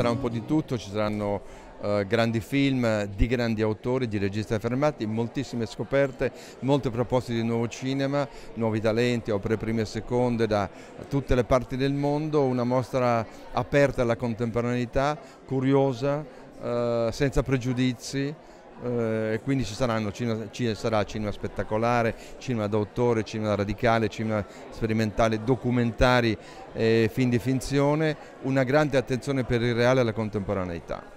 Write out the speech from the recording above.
sarà un po' di tutto, ci saranno eh, grandi film di grandi autori, di registi affermati, moltissime scoperte, molte proposte di nuovo cinema, nuovi talenti, opere prime e seconde da tutte le parti del mondo, una mostra aperta alla contemporaneità, curiosa, eh, senza pregiudizi, eh, quindi ci, saranno, cinema, ci sarà cinema spettacolare, cinema d'autore, cinema radicale, cinema sperimentale, documentari, eh, film di finzione, una grande attenzione per il reale e la contemporaneità.